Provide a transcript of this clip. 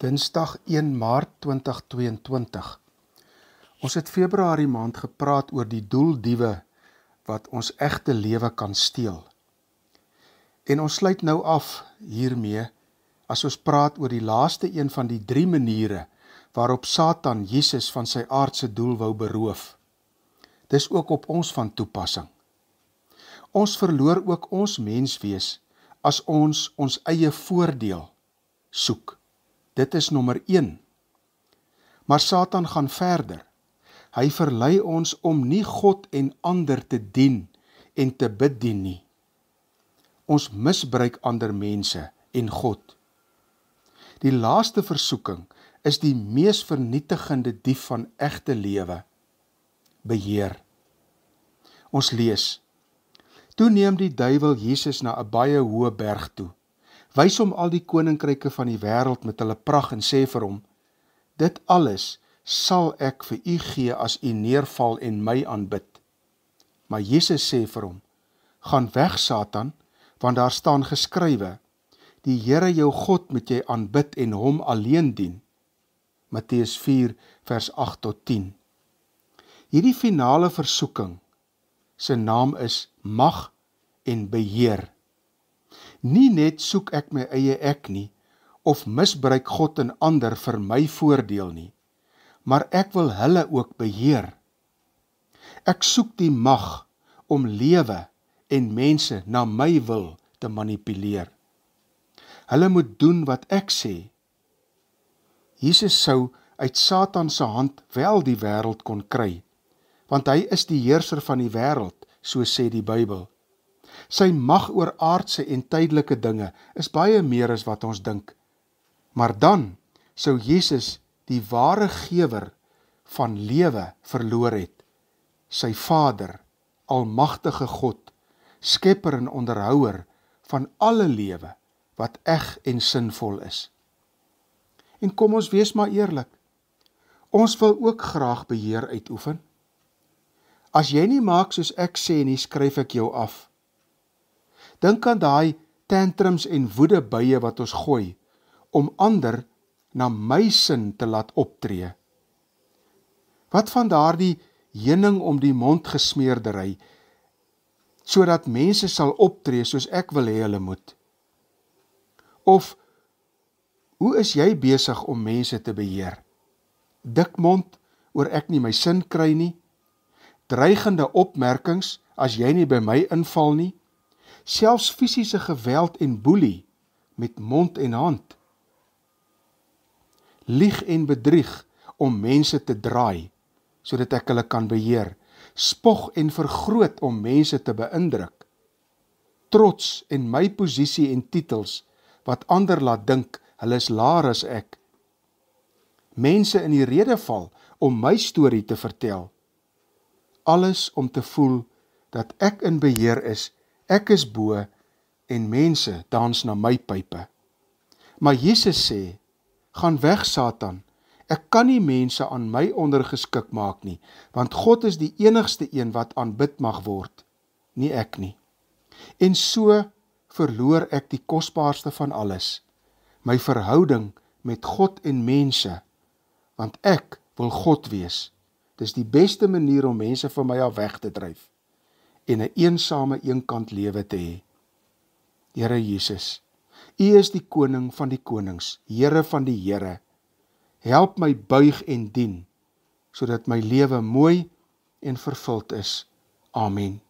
Dinsdag 1 Maart 2022. Ons het Februarie maand gepraat oor die doeldiewe wat ons egte lewe kan steel. En ons sluit nou af hiermee as ons praat oor die laaste een van die 3 maniere waarop Satan Jesus van sy aardse doel wou beroof. Dis ook op ons van toepassing. Ons verloor ook ons menswees as ons ons eie voordeel soek. Dit is nommer 1. Maar Satan gaan verder. Hy verlei ons om nie God en ander te dien en te bid dien nie. Ons misbruik ander mense en God. Die laaste versoeking is die mees vernietigende dief van egte lewe. Beheer. Ons lees. Toe neem die duiwel Jesus na 'n baie hoë berg toe Wys hom al die koninkryke van die wêreld met hulle pragt en sê vir hom: Dit alles sal ek vir u gee as u neerval en my aanbid. Maar Jesus sê vir hom: Gaan weg Satan, want daar staan geskrywe: Die Here jou God moet jy aanbid en hom alleen dien. Matteus 4 vers 8 tot 10. Hierdie finale versoeking se naam is mag en beheer. Nie net soek ek my eie ek nie of misbruik God en ander vir my voordeel nie, maar ek wil hulle ook beheer. Ek soek die mag om lewe en mense na my wil te manipuleer. Hulle moet doen wat ek sê. Jesus sou uit Satan se hand wel die wêreld kon kry, want hy is die heerser van die wêreld, so sê die Bybel. Sy mag oor aardse en tydelike dinge is baie meer as wat ons dink. Maar dan sou Jesus die ware gewer van lewe verloor het. Sy Vader, almagtige God, skepper en onderhouer van alle lewe wat eg en sinvol is. En kom ons wees maar eerlik. Ons wil ook graag beheer uitoefen. As jy nie maak soos ek sê nie, skryf ek jou af. Dink aan daai tantrums en woedebuie wat ons gooi om ander na my sin te laat optree. Wat van daardie heuning om die mond gesmeerdery sodat mense sal optree soos ek wil hê hulle moet? Of hoe is jy besig om mense te beheer? Dik mond oor ek nie my sin kry nie. Dreigende opmerkings as jy nie by my inval nie selfs fisiese geweld en boelie met mond en hand. Lieg en bedrieg om mense te draai sodat ek hulle kan beheer. Spog en vergroot om mense te beïndruk. Trots en my posisie en titels wat ander laat dink hulle is laer as ek. Mense in die rede val om my storie te vertel. Alles om te voel dat ek in beheer is. Ek is bo en mense dans na my pipe. Maar Jesus sê: "Gaan weg Satan. Ek kan nie mense aan my ondergeskik maak nie, want God is die enigste een wat aanbid mag word, nie ek nie." En so verloor ek die kosbaarste van alles, my verhouding met God en mense, want ek wil God wees. Dis die beste manier om mense van my af weg te dryf en 'n een eensame eenkant lewe te hê. Here Jesus, U is die koning van die konings, Here van die Here. Help my buig en dien sodat my lewe mooi en vervuld is. Amen.